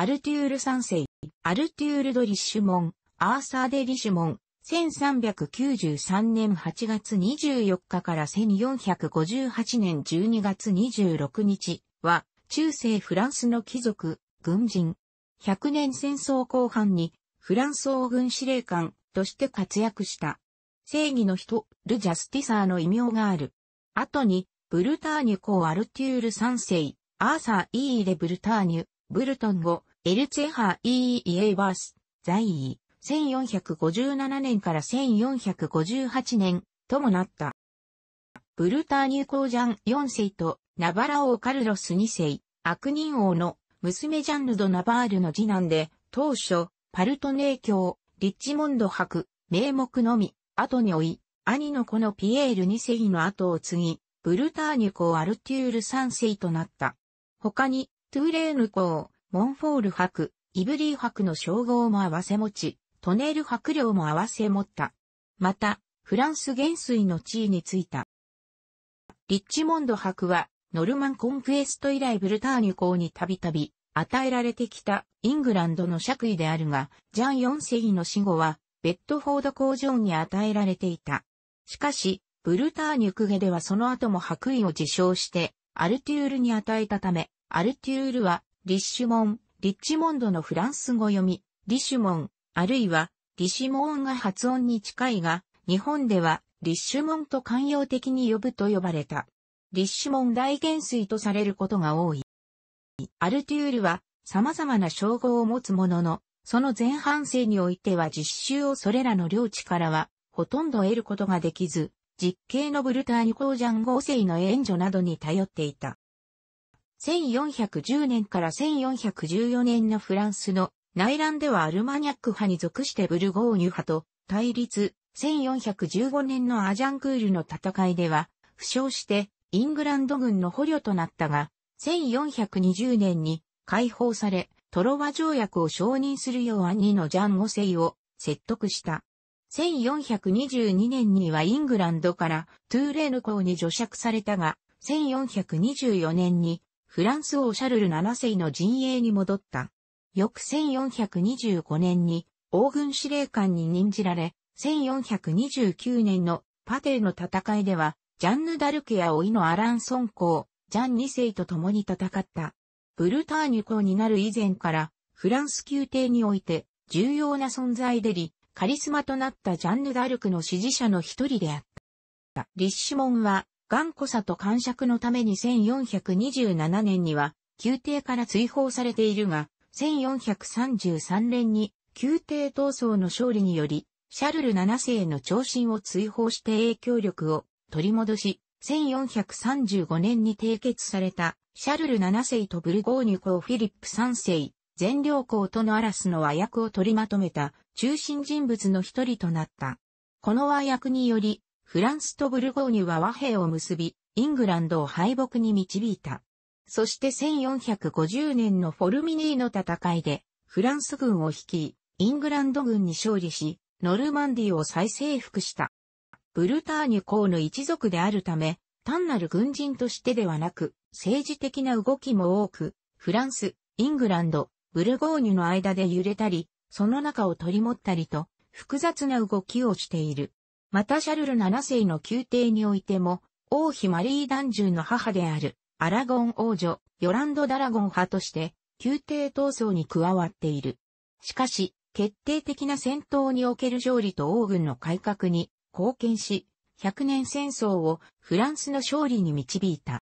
アルテュール三世、アルテュール・ド・リッシュモン、アーサー・デ・リッシュモン、1393年8月24日から1458年12月26日は、中世フランスの貴族、軍人。100年戦争後半に、フランス王軍司令官として活躍した。正義の人、ル・ジャスティサーの異名がある。後に、ブルターニュ公アルテュール3世、アーサー・イーレ・ブルターニュ、ブルトン語、エルツェハイー・イエーバース、在位、1457年から1458年、ともなった。ブルターニュコージャン4世とナバラ王カルロス2世、悪人王の娘ジャンルド・ナバールの次男で、当初、パルトネー教、リッチモンド博、名目のみ、後に追い、兄の子のピエール2世の後を継ぎ、ブルターニュ公アルテュール3世となった。他に、トゥーレーヌ公、モンフォール博、イブリー博の称号も合わせ持ち、トネール博領も合わせ持った。また、フランス元帥の地位についた。リッチモンド博は、ノルマンコンクエスト以来ブルターニュ公にたびたび与えられてきたイングランドの爵位であるが、ジャン・4世セの死後は、ベッドフォード工場に与えられていた。しかし、ブルターニュクゲではその後も白衣を自称して、アルテュールに与えたため、アルテュールはリッシュモン、リッチモンドのフランス語読み、リシュモン、あるいは、リシモンが発音に近いが、日本では、リッシュモンと慣用的に呼ぶと呼ばれた。リッシュモン大元帥とされることが多い。アルテュールは、様々な称号を持つものの、その前半生においては実習をそれらの領地からは、ほとんど得ることができず、実刑のブルターニュージャン合成の援助などに頼っていた。1410年から1414年のフランスの内乱ではアルマニャック派に属してブルゴーニュ派と対立、1415年のアジャンクールの戦いでは、負傷してイングランド軍の捕虜となったが、1420年に解放され、トロワ条約を承認するよう兄のジャン・ゴセイを説得した。1422年にはイングランドからトゥーレーヌ港に除釈されたが、1424年にフランス王シャルル7世の陣営に戻った。翌1425年に王軍司令官に任じられ、1429年のパテーの戦いでは、ジャンヌ・ダルクや老いのアラン・ソン公、ジャン2世と共に戦った。ブルターニュ公になる以前から、フランス宮廷において重要な存在でり、カリスマとなったジャンヌ・ダルクの支持者の一人であった。リッシュモンは、頑固さと感触のために1427年には、宮廷から追放されているが、1433年に、宮廷闘争の勝利により、シャルル7世の長身を追放して影響力を取り戻し、1435年に締結された、シャルル7世とブルゴーニュ公フィリップ3世、全領公とのアラスの和訳を取りまとめた中心人物の一人となった。この和訳により、フランスとブルゴーニュは和平を結び、イングランドを敗北に導いた。そして1450年のフォルミニーの戦いで、フランス軍を率い、イングランド軍に勝利し、ノルマンディを再征服した。ブルターニュ公の一族であるため、単なる軍人としてではなく、政治的な動きも多く、フランス、イングランド、ブルゴーニュの間で揺れたり、その中を取り持ったりと、複雑な動きをしている。またシャルル7世の宮廷においても、王妃マリー・ダンジュの母である、アラゴン王女、ヨランド・ダラゴン派として、宮廷闘争に加わっている。しかし、決定的な戦闘における勝利と王軍の改革に貢献し、100年戦争をフランスの勝利に導いた。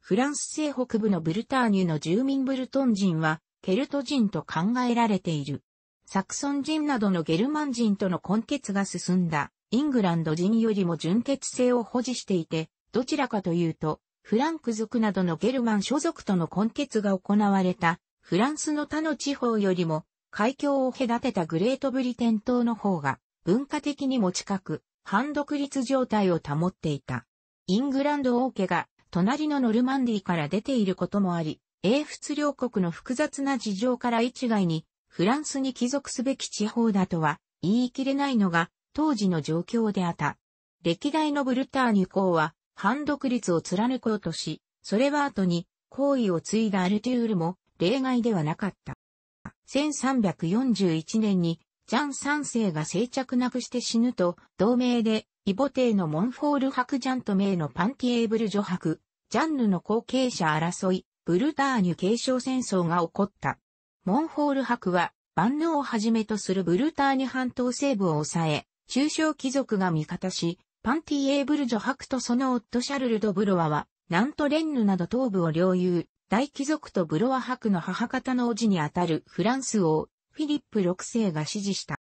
フランス西北部のブルターニュの住民ブルトン人は、ケルト人と考えられている。サクソン人などのゲルマン人との混血が進んだイングランド人よりも純血性を保持していて、どちらかというと、フランク族などのゲルマン諸族との混血が行われた、フランスの他の地方よりも、海峡を隔てたグレートブリテン島の方が、文化的にも近く、反独立状態を保っていた。イングランド王家が、隣のノルマンディーから出ていることもあり、英仏両国の複雑な事情から一概に、フランスに帰属すべき地方だとは、言い切れないのが、当時の状況であった。歴代のブルターニュ公は、反独立を貫こうとし、それは後に、行為を継いだアルトゥールも例外ではなかった。1341年に、ジャン3世が静着なくして死ぬと、同盟で、イボ帝のモンフォール伯ジャンと名のパンティエーブル女伯、ジャンヌの後継者争い、ブルターニュ継承戦争が起こった。モンフォール伯は、万能をはじめとするブルターニュ半島西部を抑え、中小貴族が味方し、パンティエーブルジハ伯とその夫シャルル・ド・ブロワは、ナント・レンヌなど東部を領有、大貴族とブロワ伯の母方の叔父にあたるフランス王、フィリップ6世が支持した。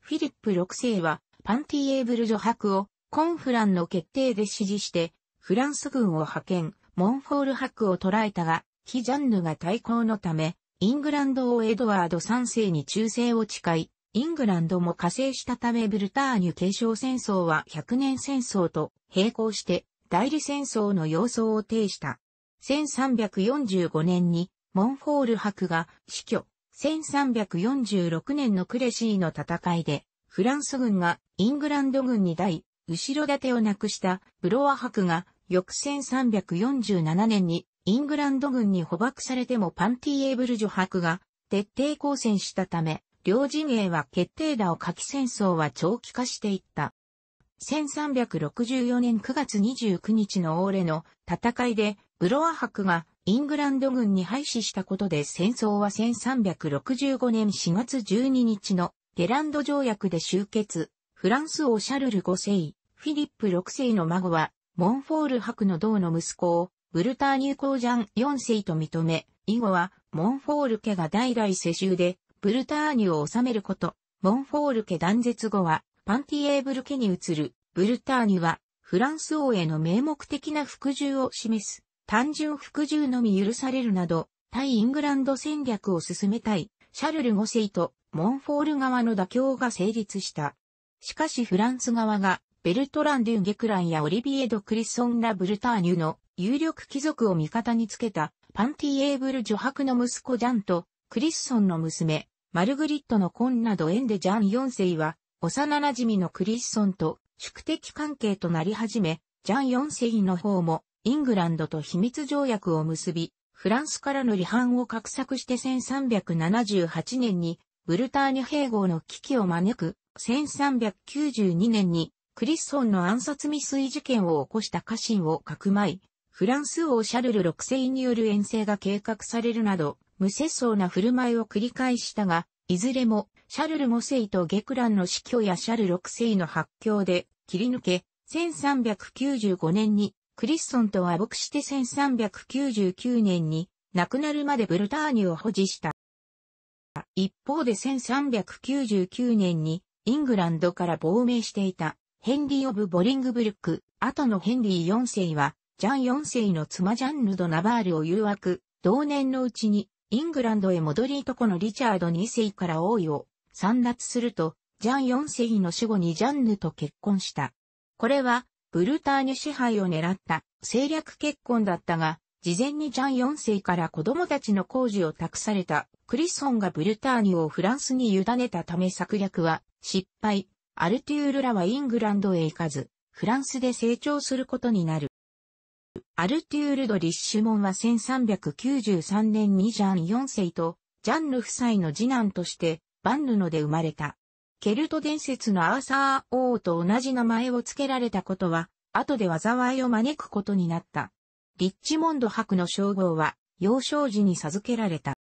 フィリップ6世は、パンティエーブルジハ伯を、コンフランの決定で支持して、フランス軍を派遣、モンフォール伯を捕らえたが、ヒジャンヌが対抗のため、イングランド王エドワード3世に忠誠を誓い、イングランドも加勢したためブルターニュ継承戦争は100年戦争と並行して代理戦争の様相を呈した。1345年にモンフォール博が死去。1346年のクレシーの戦いでフランス軍がイングランド軍に代、後ろ盾をなくしたブロワ博が翌1347年にイングランド軍に捕獲されてもパンティエーブルジョ博が徹底抗戦したため、両陣営は決定打を書き戦争は長期化していった。1364年9月29日のオーレの戦いでブロア博がイングランド軍に敗死したことで戦争は1365年4月12日のゲランド条約で終結。フランス王シャルル5世、フィリップ6世の孫はモンフォール博の同の息子をブルターニュ・コージャン4世と認め、以後はモンフォール家が代々世襲でブルターニュを治めること、モンフォール家断絶後は、パンティエーブル家に移る、ブルターニュは、フランス王への名目的な服従を示す、単純服従のみ許されるなど、対イングランド戦略を進めたい、シャルル5世とモンフォール側の妥協が成立した。しかしフランス側が、ベルトラン・ドゥン・ゲクランやオリビエ・ド・クリソン・ラ・ブルターニュの有力貴族を味方につけたパンティエーブル女白の息子ジャンとクリスソンの娘、マルグリットの婚など縁でジャン4世は、幼馴染のクリスソンと宿敵関係となり始め、ジャン4世の方も、イングランドと秘密条約を結び、フランスからの離反を画策して1378年にブルターニュ併合の危機を招く1392年にクリスソンの暗殺未遂事件を起こした家臣をかくまい、フランス王シャルル6世による遠征が計画されるなど無節操な振る舞いを繰り返したが、いずれも、シャルル5世とゲクランの死去やシャル6世の発狂で切り抜け、1395年にクリッソンと和睦して1399年に亡くなるまでブルターニュを保持した。一方で1399年にイングランドから亡命していたヘンリー・オブ・ボリングブルック、後のヘンリー4世はジャン4世の妻ジャンヌ・ド・ナバールを誘惑、同年のうちにイングランドへ戻りとこのリチャード2世から王位を散奪すると、ジャン4世の死後にジャンヌと結婚した。これは、ブルターニュ支配を狙った政略結婚だったが、事前にジャン4世から子供たちの工事を託されたクリソンがブルターニュをフランスに委ねたため策略は失敗。アルティウルらはイングランドへ行かず、フランスで成長することになる。アルテュールド・リッシュモンは1393年にジャン4世とジャンヌ夫妻の次男としてバンヌノで生まれた。ケルト伝説のアーサー王と同じ名前を付けられたことは、後で災いを招くことになった。リッチモンド博の称号は、幼少時に授けられた。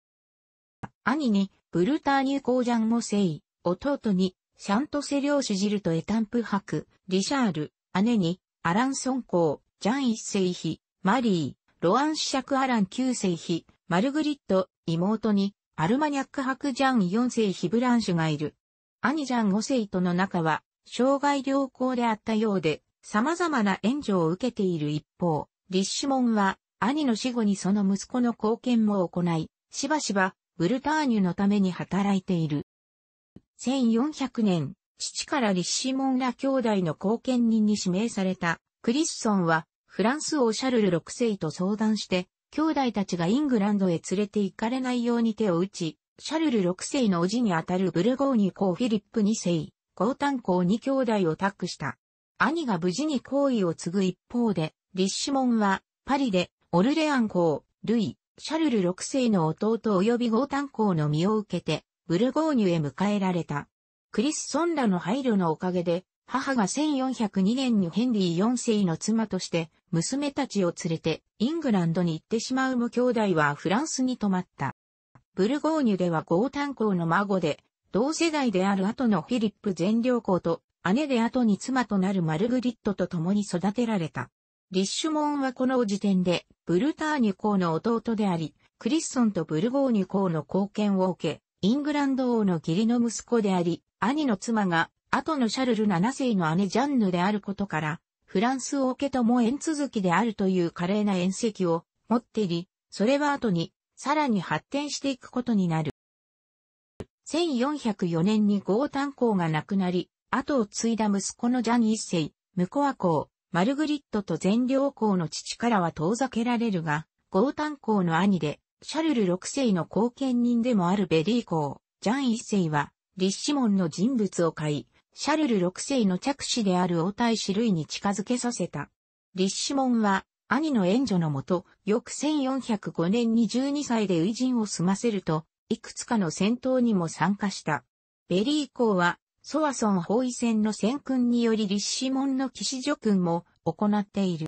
兄に、ブルターニュコージャンモセイ、弟に、シャントセリョーシジルト・エタンプ博、リシャール、姉に、アランソンコー、ジャン一世妃、マリー、ロアンシャク・アラン9世妃、マルグリット、妹に、アルマニャック伯ジャン4世妃ブランシュがいる。兄ジャン5世との仲は、障害良好であったようで、様々な援助を受けている一方、リッシモンは、兄の死後にその息子の貢献も行い、しばしば、ブルターニュのために働いている。1400年、父からリッシモンら兄弟の貢献人に指名された、クリスソンは、フランス王シャルル6世と相談して、兄弟たちがイングランドへ連れて行かれないように手を打ち、シャルル6世の叔父にあたるブルゴーニュ公フィリップ2世、タン公に兄弟を託した。兄が無事に行為を継ぐ一方で、リッシュモンは、パリで、オルレアン公、ルイ、シャルル6世の弟及びタン公の身を受けて、ブルゴーニュへ迎えられた。クリスソンらの配慮のおかげで、母が1402年にヘンリー4世の妻として娘たちを連れてイングランドに行ってしまう無兄弟はフランスに泊まった。ブルゴーニュでは豪炭公の孫で同世代である後のフィリップ全領公と姉で後に妻となるマルグリットと共に育てられた。リッシュモーンはこの時点でブルターニュ公の弟であり、クリッソンとブルゴーニュ公の貢献を受け、イングランド王の義理の息子であり、兄の妻が後のシャルル7世の姉ジャンヌであることから、フランス王家とも縁続きであるという華麗な縁石を持っていり、それは後にさらに発展していくことになる。1404年にゴータン公が亡くなり、後を継いだ息子のジャン一世、ムコア公、マルグリットと全領公の父からは遠ざけられるが、ゴータン公の兄で、シャルル6世の後見人でもあるベリー公、ジャン一世は、立志門の人物を買い、シャルル6世の着手である王太子ルイに近づけさせた。立志門は、兄の援助のもと、翌1405年に12歳で偉人を済ませると、いくつかの戦闘にも参加した。ベリー公は、ソワソン包囲戦の戦訓により立志門の騎士助訓も行っている。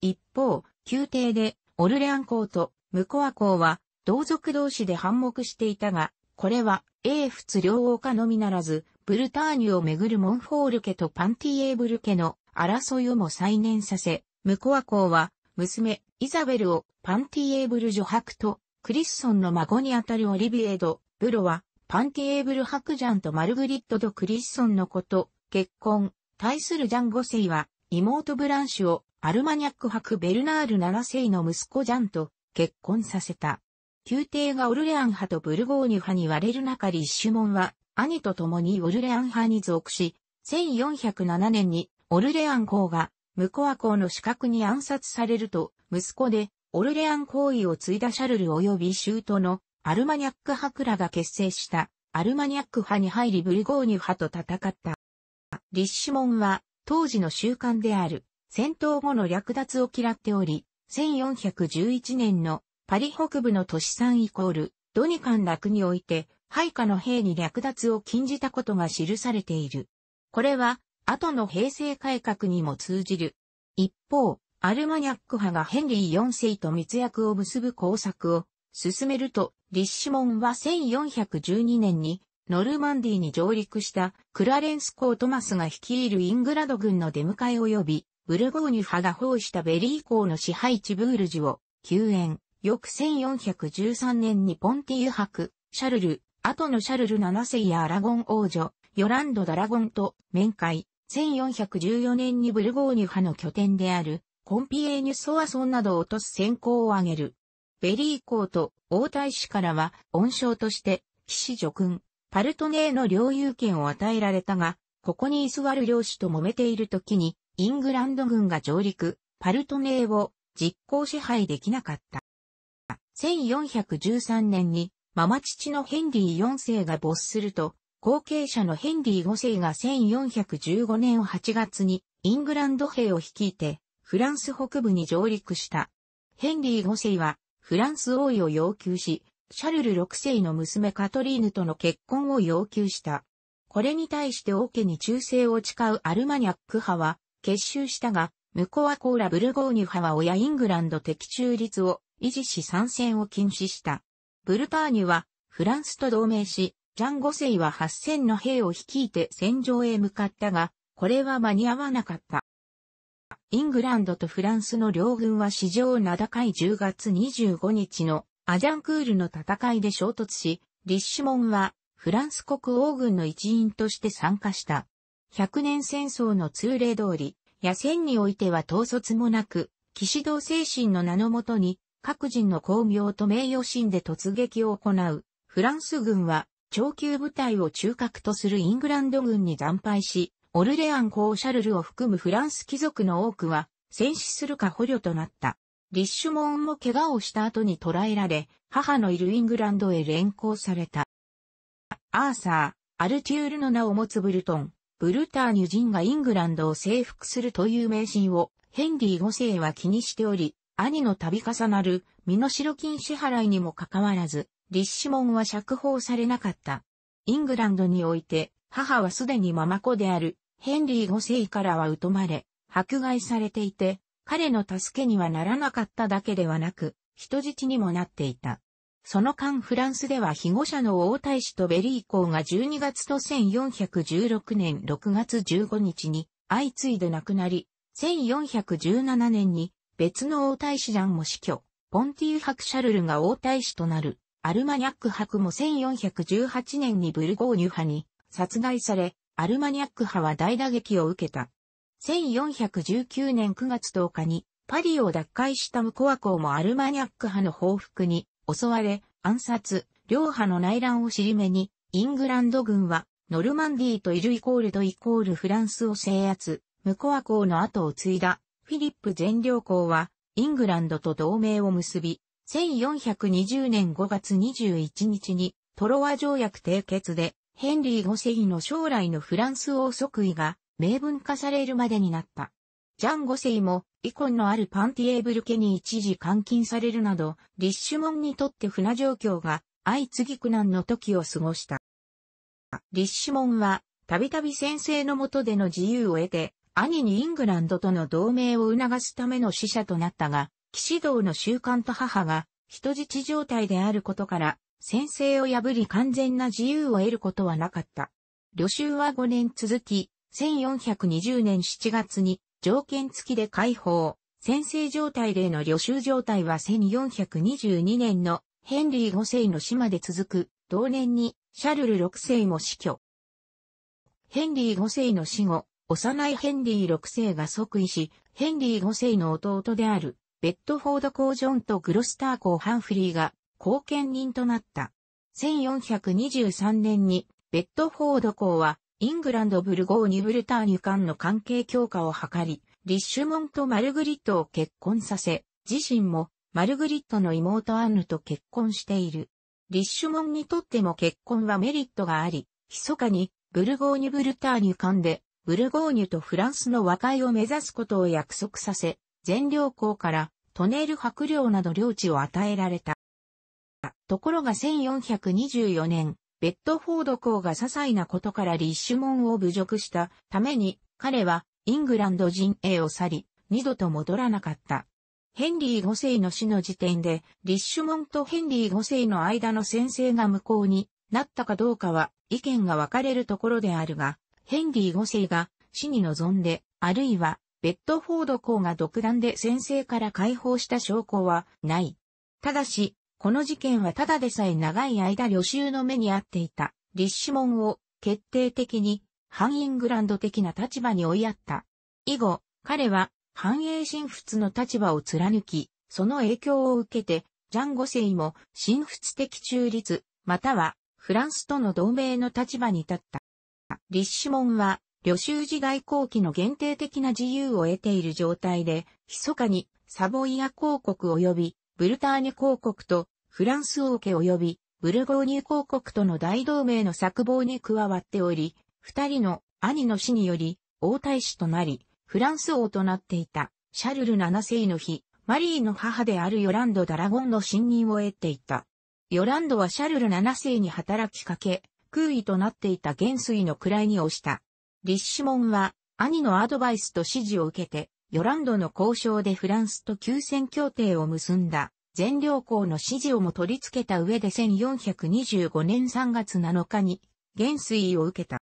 一方、宮廷で、オルレアン公とムコア公は、同族同士で反目していたが、これは、英仏両王家のみならず、ブルターニュをめぐるモンフォール家とパンティエーブル家の争いをも再燃させ、ムコア公は、娘、イザベルをパンティエーブル女伯と、クリッソンの孫にあたるオリビエド、ブロは、パンティエーブル伯ジャンとマルグリッドとクリッソンのこと、結婚、対するジャン五世は、妹ブランシュをアルマニャック伯ベルナール7世の息子ジャンと結婚させた。宮廷がオルレアン派とブルゴーニュ派に割れる中リッシュモンは兄と共にオルレアン派に属し、1407年にオルレアン公がムコア公の死角に暗殺されると、息子でオルレアン公位を継いだシャルル及びシュートのアルマニャック派クラが結成したアルマニャック派に入りブルゴーニュ派と戦った。リッシュモンは当時の習慣である戦闘後の略奪を嫌っており、1411年のパリ北部の都市産イコールドニカン楽において配下の兵に略奪を禁じたことが記されている。これは、後の平成改革にも通じる。一方、アルマニャック派がヘンリー4世と密約を結ぶ工作を進めると、リッシモンは1412年にノルマンディーに上陸したクラレンス・コー・トマスが率いるイングラド軍の出迎え及び、ブルゴーニュ派が包囲したベリー港の支配地ブールジュを救援。翌1413年にポンティユク・シャルル、後のシャルル7世やアラゴン王女、ヨランド・ダラゴンと面会、1414年にブルゴーニュ派の拠点である、コンピエーニュ・ソワソンなどを落とす先行を挙げる。ベリー公と王太子からは、恩賞として、騎士女君、パルトネーの領有権を与えられたが、ここに居座る領主と揉めている時に、イングランド軍が上陸、パルトネーを実行支配できなかった。1413年にママ父のヘンリー4世が没すると、後継者のヘンリー5世が1415年8月にイングランド兵を率いてフランス北部に上陸した。ヘンリー5世はフランス王位を要求し、シャルル6世の娘カトリーヌとの結婚を要求した。これに対して王家に忠誠を誓うアルマニャック派は結集したが、ムコアコーラ・ブルゴーニュ派は親イングランド的中立を維持し参戦を禁止した。ブルターニュはフランスと同盟し、ジャンゴ星は8000の兵を率いて戦場へ向かったが、これは間に合わなかった。イングランドとフランスの両軍は史上名高い10月25日のアジャンクールの戦いで衝突し、リッシュモンはフランス国王軍の一員として参加した。100年戦争の通例通り、野戦においては統率もなく、騎士道精神の名のもとに各人の巧妙と名誉心で突撃を行う。フランス軍は、長級部隊を中核とするイングランド軍に惨敗し、オルレアン公シャルルを含むフランス貴族の多くは、戦死するか捕虜となった。リッシュモーンも怪我をした後に捕らえられ、母のいるイングランドへ連行された。アーサー、アルテュールの名を持つブルトン、ブルターニュ人がイングランドを征服するという迷信をヘンリー5世は気にしており、兄の度重なる身代金支払いにもかかわらず、立志門は釈放されなかった。イングランドにおいて、母はすでにママ子である、ヘンリー5世からは疎まれ、迫害されていて、彼の助けにはならなかっただけではなく、人質にもなっていた。その間フランスでは被護者の王太子とベリー公が12月と1416年6月15日に相次いで亡くなり、1417年に別の王太子団も死去、ポンティー伯シャルルが王太子となる、アルマニャック伯も1418年にブルゴーニュ派に殺害され、アルマニャック派は大打撃を受けた。1419年9月10日にパリを奪回したムコア公もアルマニャック派の報復に襲われ暗殺、両派の内乱を尻目に、イングランド軍はノルマンディーとイルイコールドイコールフランスを制圧、ムコア公の後を継いだフィリップ全領公は、イングランドと同盟を結び、1420年5月21日に、トロワ条約締結で、ヘンリー5世の将来のフランス王即位が、明文化されるまでになった。ジャン5世も、イコンのあるパンティエーブル家に一時監禁されるなど、立種門にとって船状況が、相次ぎ苦難の時を過ごした。立種門は、たびたび先生のとでの自由を得て、兄にイングランドとの同盟を促すための使者となったが、騎士道の習慣と母が人質状態であることから、先制を破り完全な自由を得ることはなかった。旅衆は5年続き、1420年7月に条件付きで解放。先制状態での旅衆状態は1422年のヘンリー5世の死まで続く。同年にシャルル6世も死去。ヘンリー5世の死後、幼いヘンリー6世が即位し、ヘンリー5世の弟である、ベッドフォード公ジョンとグロスター公ハンフリーが、後見人となった。1423年に、ベッドフォード公は、イングランドブルゴーニュブルターニュ間の関係強化を図り、リッシュモンとマルグリットを結婚させ、自身も、マルグリットの妹アンヌと結婚している。リッシュモンにとっても結婚はメリットがあり、密かに、ブルゴーニュブルターニュ間で、ブルゴーニュとフランスの和解を目指すことを約束させ、全領港からトネール白領など領地を与えられた。ところが1424年、ベッドフォード公が些細なことからリッシュモンを侮辱したために、彼はイングランド陣営を去り、二度と戻らなかった。ヘンリー5世の死の時点で、リッシュモンとヘンリー5世の間の戦生が無効になったかどうかは意見が分かれるところであるが、ヘンリー5世が死に臨んで、あるいはベッドフォード公が独断で先生から解放した証拠はない。ただし、この事件はただでさえ長い間旅衆の目にあっていた立志門を決定的に反イングランド的な立場に追いやった。以後、彼は反栄神仏の立場を貫き、その影響を受けて、ジャン五世も神仏的中立、またはフランスとの同盟の立場に立った。立志門は、旅州時代後期の限定的な自由を得ている状態で、密かにサボイア公国及びブルターニュ公国とフランス王家及びブルゴーニュ公国との大同盟の策謀に加わっており、二人の兄の死により王太子となり、フランス王となっていたシャルル七世の日、マリーの母であるヨランド・ダラゴンの信任を得ていた。ヨランドはシャルル七世に働きかけ、空位となっていた元帥の位に押した。立志門は、兄のアドバイスと指示を受けて、ヨランドの交渉でフランスと休戦協定を結んだ。全領校の指示をも取り付けた上で1425年3月7日に元帥を受けた。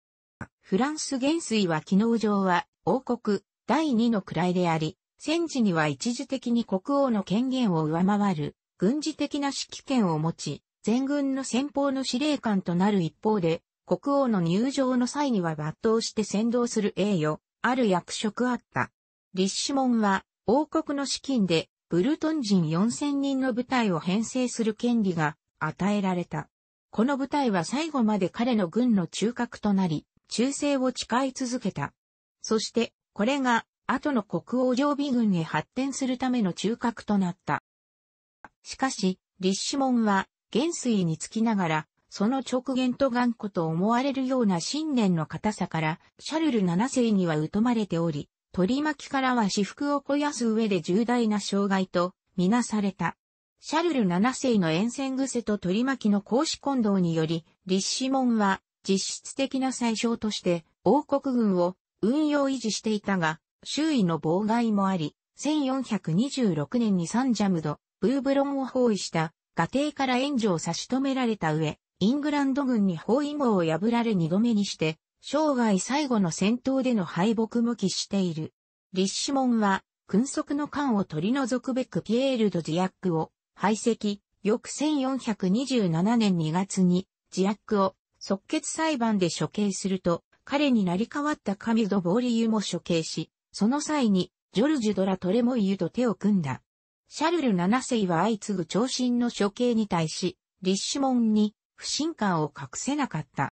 フランス元帥は機能上は王国第2の位であり、戦時には一時的に国王の権限を上回る軍事的な指揮権を持ち、全軍の先方の司令官となる一方で、国王の入場の際には抜刀して先導する栄誉、ある役職あった。立志門は、王国の資金で、ブルトン人4000人の部隊を編成する権利が与えられた。この部隊は最後まで彼の軍の中核となり、忠誠を誓い続けた。そして、これが、後の国王常備軍へ発展するための中核となった。しかし、立志門は、元帥につきながら、その直言と頑固と思われるような信念の硬さから、シャルル7世には疎まれており、取り巻きからは私服を肥やす上で重大な障害と、みなされた。シャルル7世の沿線癖と取り巻きの公私混同により、立志門は実質的な最小として王国軍を運用維持していたが、周囲の妨害もあり、1426年にサンジャムド、ブーブロンを包囲した家庭から援助を差し止められた上、イングランド軍に包囲網を破られ二度目にして、生涯最後の戦闘での敗北も喫している。リッシモンは、君足の艦を取り除くべくピエール・ド・ジアックを排斥、翌1427年2月に、ジアックを即決裁判で処刑すると、彼になり変わったカ神ド・ボーリユも処刑し、その際に、ジョルジュ・ドラ・トレモイユと手を組んだ。シャルル七世は相次ぐ長身の処刑に対し、立モ門に不信感を隠せなかった。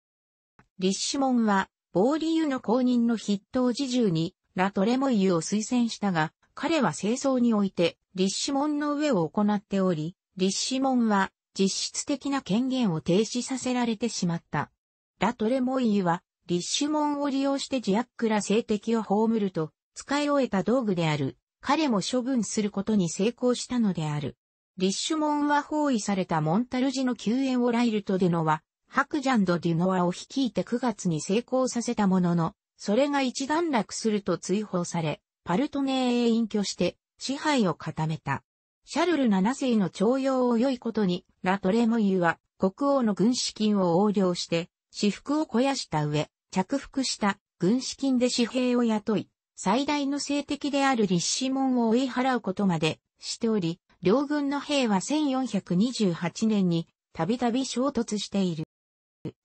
立モ門は、ボーリユの公認の筆頭自重に、ラトレモイユを推薦したが、彼は清掃において、立モ門の上を行っており、立モ門は、実質的な権限を停止させられてしまった。ラトレモイユは、立モ門を利用してジアックら性的を葬ると、使い終えた道具である、彼も処分することに成功したのである。リッシュモンは包囲されたモンタルジの救援をライルとデュノワ、ハクジャンド・デュノワを率いて9月に成功させたものの、それが一段落すると追放され、パルトネーへ隠居して支配を固めた。シャルル7世の徴用を良いことに、ラトレモユは国王の軍資金を横領して、私服を肥やした上、着服した軍資金で紙幣を雇い、最大の政敵である立志門を追い払うことまでしており、両軍の兵は1428年にたびたび衝突している。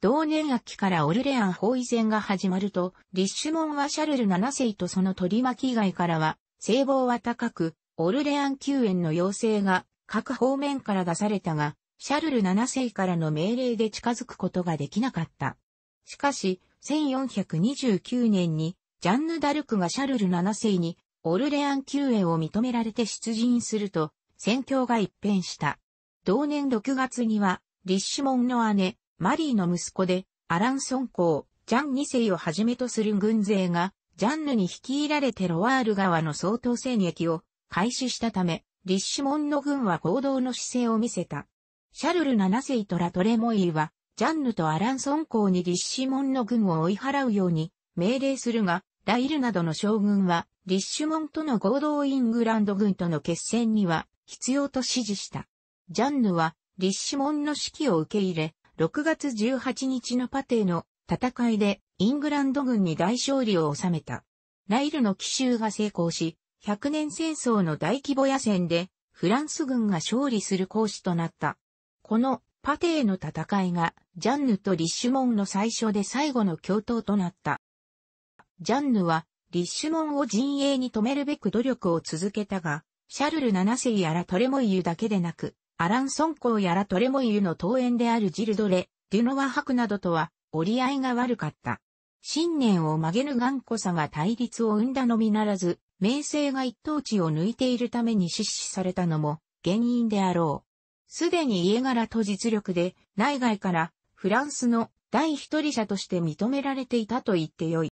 同年秋からオルレアン包囲戦が始まると、立志門はシャルル7世とその取り巻き以外からは、聖望は高く、オルレアン救援の要請が各方面から出されたが、シャルル7世からの命令で近づくことができなかった。しかし、1429年にジャンヌ・ダルクがシャルル7世にオルレアン宮営を認められて出陣すると、戦況が一変した。同年6月には、リッシモンの姉、マリーの息子で、アランソン公、ジャン2世をはじめとする軍勢が、ジャンヌに率いられてロワール川の総統戦役を開始したため、リッシモンの軍は行動の姿勢を見せた。シャルル7世とラトレモイは、ジャンヌとアランソン公にリッシモンの軍を追い払うように命令するが、ライルなどの将軍は、リッシュモンとの合同イングランド軍との決戦には必要と指示した。ジャンヌは、リッシュモンの指揮を受け入れ、6月18日のパテの戦いでイングランド軍に大勝利を収めた。ライルの奇襲が成功し、100年戦争の大規模野戦でフランス軍が勝利する講師となった。このパテへの戦いがジャンヌとリッシュモンの最初で最後の共闘となった。ジャンヌは、リッシュモンを陣営に止めるべく努力を続けたが、シャルル七世やらトレモイユだけでなく、アラン・ソンコやらトレモイユの登園であるジルドレ、デュノワ博などとは折り合いが悪かった。信念を曲げぬ頑固さが対立を生んだのみならず、名声が一等地を抜いているために失視されたのも原因であろう。すでに家柄と実力で内外からフランスの第一人者として認められていたと言ってよい。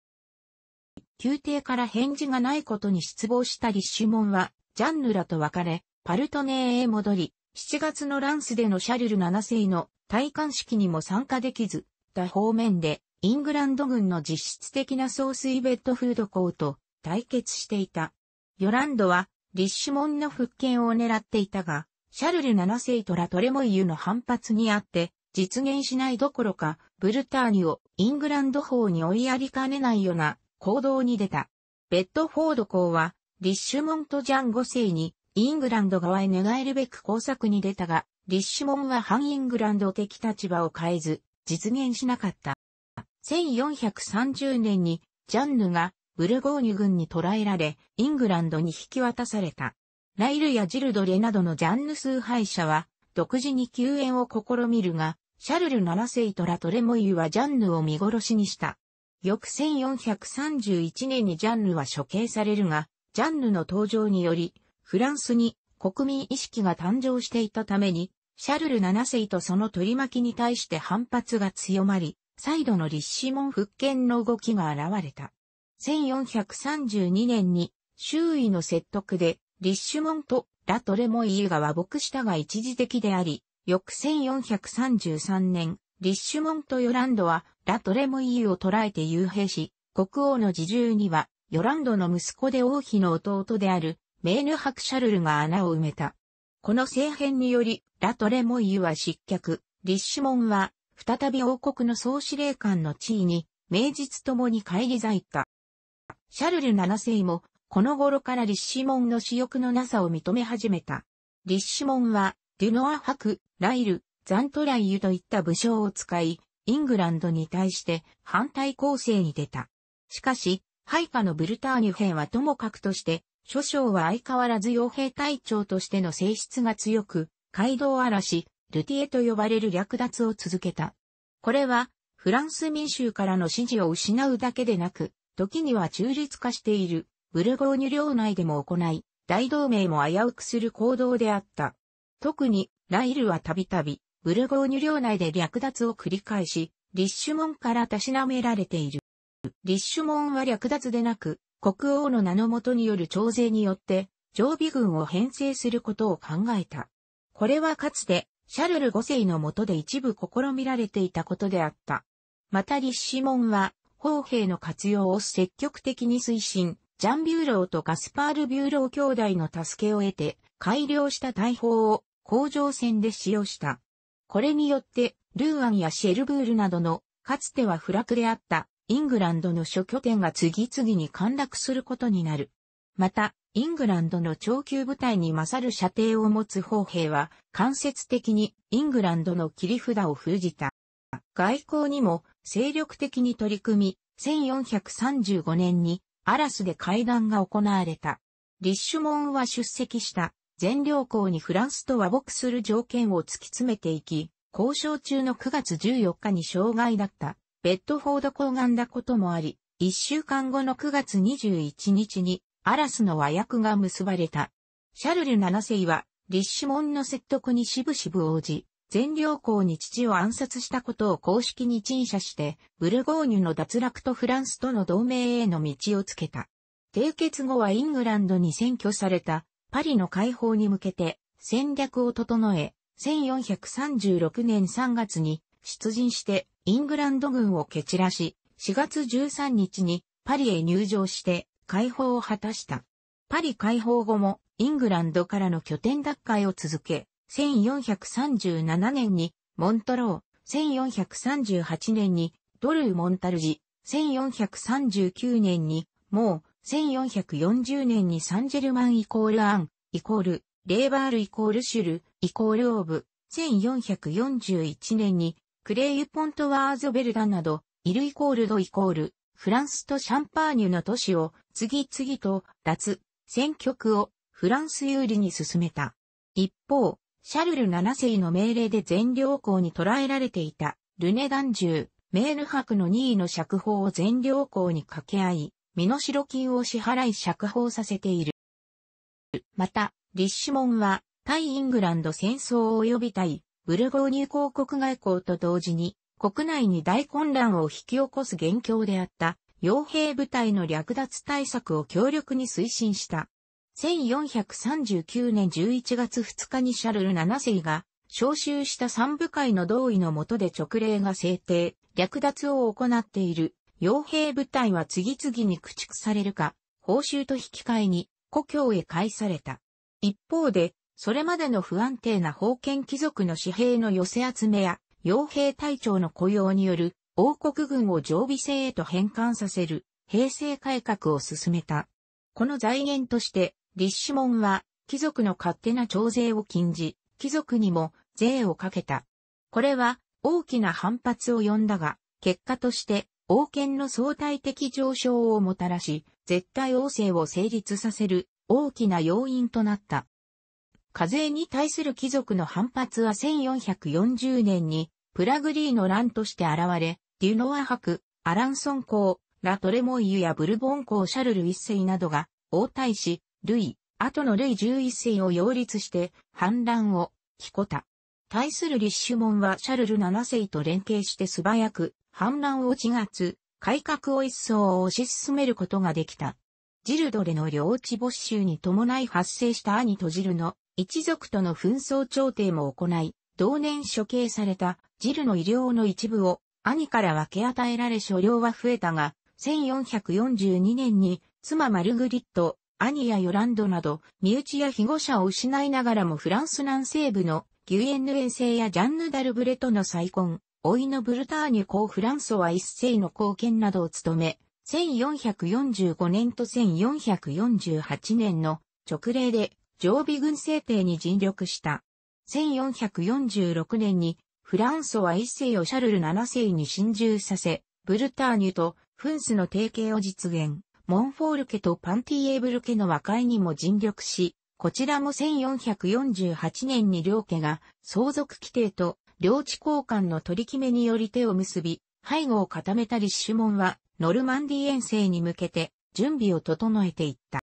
宮廷から返事がないことに失望したリッシュモンは、ジャンヌらと別れ、パルトネーへ戻り、7月のランスでのシャルル7世の戴冠式にも参加できず、他方面で、イングランド軍の実質的な総水ベッドフード校と対決していた。ヨランドは、リッシュモンの復権を狙っていたが、シャルル7世とラトレモイユの反発にあって、実現しないどころか、ブルターニュをイングランド法に追いやりかねないような行動に出た。ベッドフォード公は、リッシュモンとジャン5世に、イングランド側へ寝返るべく工作に出たが、リッシュモンは反イングランド的立場を変えず、実現しなかった。1430年に、ジャンヌが、ブルゴーニュ軍に捕らえられ、イングランドに引き渡された。ライルやジルドレなどのジャンヌ崇拝者は、独自に救援を試みるが、シャルル7世とラトレモイユはジャンヌを見殺しにした。翌1431年にジャンヌは処刑されるが、ジャンヌの登場により、フランスに国民意識が誕生していたために、シャルル7世とその取り巻きに対して反発が強まり、再度の立志門復権の動きが現れた。1432年に周囲の説得で立モ門とラトレモイユが和睦したが一時的であり、翌1433年、リッシュモント・ヨランドは、ラ・トレムイユを捕らえて幽閉し、国王の自重には、ヨランドの息子で王妃の弟である、メーヌ・ハクシャルルが穴を埋めた。この政変により、ラ・トレモイユは失脚、リッシュモンは、再び王国の総司令官の地位に、名実ともに返り咲いた。シャルル七世も、この頃からリッシュモンの私欲のなさを認め始めた。リッシュモンは、デュノアク、ライル、ザントライユといった武将を使い、イングランドに対して反対攻勢に出た。しかし、配下のブルターニュ兵はともかくとして、諸将は相変わらず傭兵隊長としての性質が強く、街道嵐、ルティエと呼ばれる略奪を続けた。これは、フランス民衆からの支持を失うだけでなく、時には中立化している、ブルゴーニュ領内でも行い、大同盟も危うくする行動であった。特に、ライルはたびたび、ブルゴーニュ領内で略奪を繰り返し、リッシュモンからたしなめられている。リッシュモンは略奪でなく、国王の名のもとによる徴税によって、常備軍を編成することを考えた。これはかつて、シャルル5世のもとで一部試みられていたことであった。またリッシュモンは、砲兵の活用を積極的に推進、ジャンビューローとガスパール・ビューロー兄弟の助けを得て、改良した大砲を工場戦で使用した。これによって、ルーアンやシェルブールなどの、かつては不落であったイングランドの諸拠点が次々に陥落することになる。また、イングランドの長級部隊に勝る射程を持つ砲兵は、間接的にイングランドの切り札を封じた。外交にも精力的に取り組み、1435年にアラスで会談が行われた。リッシュモンは出席した。全領校にフランスと和睦する条件を突き詰めていき、交渉中の9月14日に障害だったベッドフォード抗がんだこともあり、1週間後の9月21日にアラスの和訳が結ばれた。シャルル7世は立志門の説得にしぶしぶ応じ、全領校に父を暗殺したことを公式に陳謝して、ブルゴーニュの脱落とフランスとの同盟への道をつけた。締結後はイングランドに占拠されたパリの解放に向けて戦略を整え、1436年3月に出陣してイングランド軍を蹴散らし、4月13日にパリへ入場して解放を果たした。パリ解放後もイングランドからの拠点奪回を続け、1437年にモントロー、1438年にドルー・モンタルジ、1439年にもう1440年にサンジェルマンイコールアン、イコール、レーバールイコールシュル、イコールオーブ、1441年に、クレイユ・ポントワーズ・ベルダなど、イルイコールドイコール、フランスとシャンパーニュの都市を次々と脱、選挙区をフランス有利に進めた。一方、シャルル7世の命令で全領校に捕らえられていたルネダンジュメール博の2位の釈放を全領校に掛け合い、身代金を支払い釈放させている。また、リッシュモンは、対イングランド戦争及び対、ブルゴーニュ公国外交と同時に、国内に大混乱を引き起こす元凶であった、傭兵部隊の略奪対策を強力に推進した。1439年11月2日にシャルル7世が、召集した三部会の同意のもとで直令が制定、略奪を行っている傭兵部隊は次々に駆逐されるか、報酬と引き換えに故郷へ返された。一方で、それまでの不安定な封建貴族の紙幣の寄せ集めや、傭兵隊長の雇用による王国軍を常備制へと変換させる平成改革を進めた。この財源として、立志門は貴族の勝手な徴税を禁じ、貴族にも税をかけた。これは大きな反発を呼んだが、結果として王権の相対的上昇をもたらし、絶対王政を成立させる大きな要因となった。課税に対する貴族の反発は1440年にプラグリーの乱として現れ、デュノア伯、アランソン公、ラトレモイユやブルボン公シャルル一世などが王太子、ルイ、後のルイ11世を擁立して反乱を、キこた。対する立モ門はシャルル7世と連携して素早く反乱を4圧、改革を一層推し進めることができた。ジルドレの領地没収に伴い発生した兄とジルの一族との紛争調停も行い、同年処刑されたジルの医療の一部を兄から分け与えられ所領は増えたが、1442年に妻マルグリット、兄やヨランドなど、身内や被護者を失いながらもフランス南西部のギュエンヌ遠星やジャンヌ・ダルブレとの再婚、老いのブルターニュ公フランソワ一世の貢献などを務め、1445年と1448年の直令で常備軍制定に尽力した。1446年にフランソワ一世をシャルル7世に侵入させ、ブルターニュとフンスの提携を実現、モンフォール家とパンティエーブル家の和解にも尽力し、こちらも1448年に両家が相続規定と領地交換の取り決めにより手を結び、背後を固めたリッシュモンは、ノルマンディ遠征に向けて、準備を整えていった。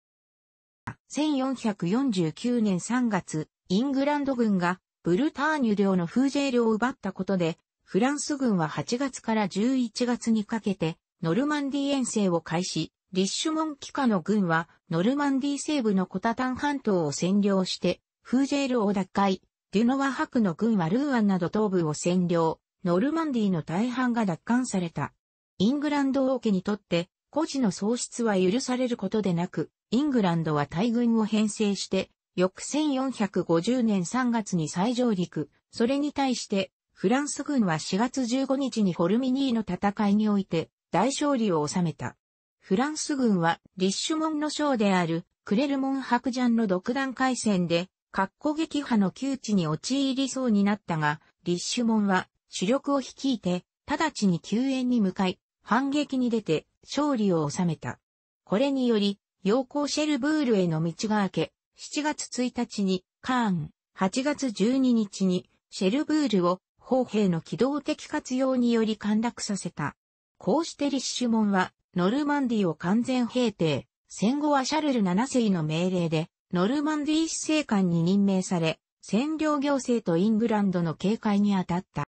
1449年3月、イングランド軍が、ブルターニュ領の風ー領を奪ったことで、フランス軍は8月から11月にかけて、ノルマンディ遠征を開始、リッシュモン機下の軍は、ノルマンディ西部のコタタン半島を占領して、フージェールを奪回、デュノワクの軍はルーアンなど東部を占領、ノルマンディの大半が奪還された。イングランド王家にとって、孤児の喪失は許されることでなく、イングランドは大軍を編成して、翌1450年3月に再上陸、それに対して、フランス軍は4月15日にホルミニーの戦いにおいて、大勝利を収めた。フランス軍は、リッシュモンの将である、クレルモンクジャンの独断海戦で、括弧撃破の窮地に陥りそうになったが、立守門は主力を率いて、直ちに救援に向かい、反撃に出て勝利を収めた。これにより、陽光シェルブールへの道が明け、7月1日にカーン、8月12日にシェルブールを砲兵の機動的活用により陥落させた。こうして立守門はノルマンディを完全平定、戦後はシャルル7世の命令でノルマンディー司政官に任命され、占領行政とイングランドの警戒に当たった。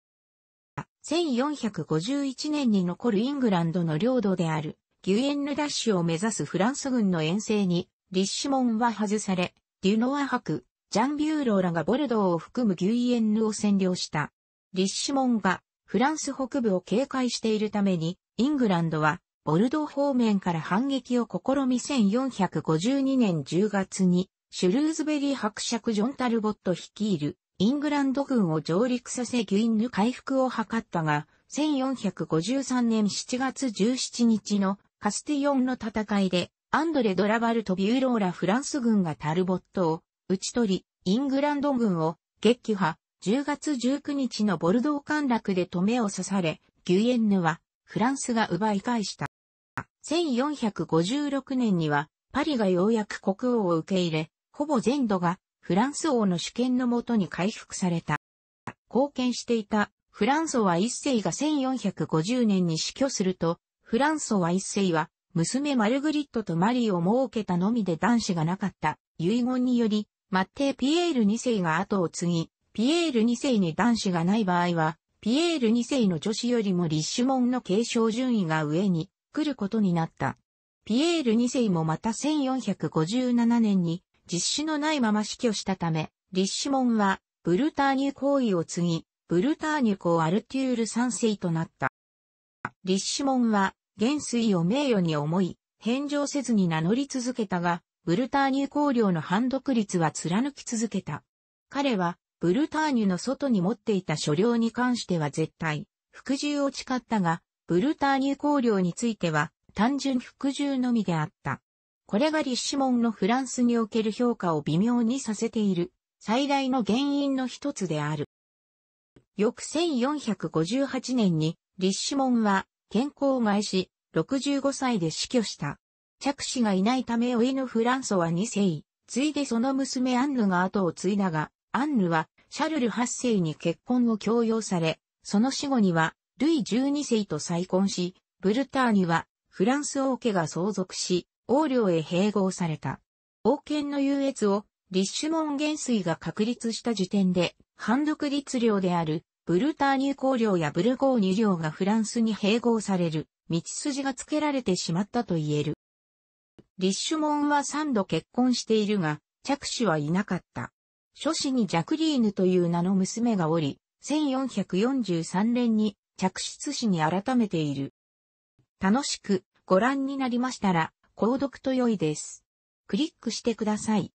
1451年に残るイングランドの領土である、ギュエンヌダッシュを目指すフランス軍の遠征に、リッシュモンは外され、デュノア博、ジャンビューローらがボルドーを含むギュイエンヌを占領した。リッシュモンがフランス北部を警戒しているために、イングランドはボルドー方面から反撃を試み1452年10月に、シュルーズベリー伯爵ジョン・タルボット率いるイングランド軍を上陸させギュインヌ回復を図ったが、1453年7月17日のカスティヨンの戦いで、アンドレ・ドラバルとビューローラ・フランス軍がタルボットを打ち取り、イングランド軍を撃破、10月19日のボルドー陥落で止めを刺され、ギュイエンヌはフランスが奪い返した。1456年には、パリがようやく国王を受け入れ、ほぼ全土がフランス王の主権のもとに回復された。貢献していたフランソワ一世が1450年に死去すると、フランソワ一世は娘マルグリットとマリーを設けたのみで男子がなかった遺言により、マッテピエール二世が後を継ぎ、ピエール二世に男子がない場合は、ピエール二世の女子よりも立種門の継承順位が上に来ることになった。ピエール2世もまた1457年に実施のないまま死去したため、立志門はブルターニュ行為を継ぎ、ブルターニュ公アルテュール3世となった。立志門は元帥を名誉に思い、返上せずに名乗り続けたが、ブルターニュ公領の反独立は貫き続けた。彼は、ブルターニュの外に持っていた所領に関しては絶対、服従を誓ったが、ブルターニュ公領については単純服従のみであった。これが立志門のフランスにおける評価を微妙にさせている最大の原因の一つである。翌1458年に立志門は健康を害し65歳で死去した。着手がいないためいのフランソは2世、ついでその娘アンヌが後を継いだが、アンヌはシャルル8世に結婚を強要され、その死後にはルイ12世と再婚し、ブルターニはフランス王家が相続し、王領へ併合された。王権の優越をリッシュモン元帥が確立した時点で、反独立領であるブルターニュ公領やブルゴーニュ領がフランスに併合される、道筋がつけられてしまったと言える。リッシュモンは3度結婚しているが、着手はいなかった。諸子にジャクリーヌという名の娘がおり、1443年に着出紙に改めている。楽しくご覧になりましたら、購読と良いです。クリックしてください。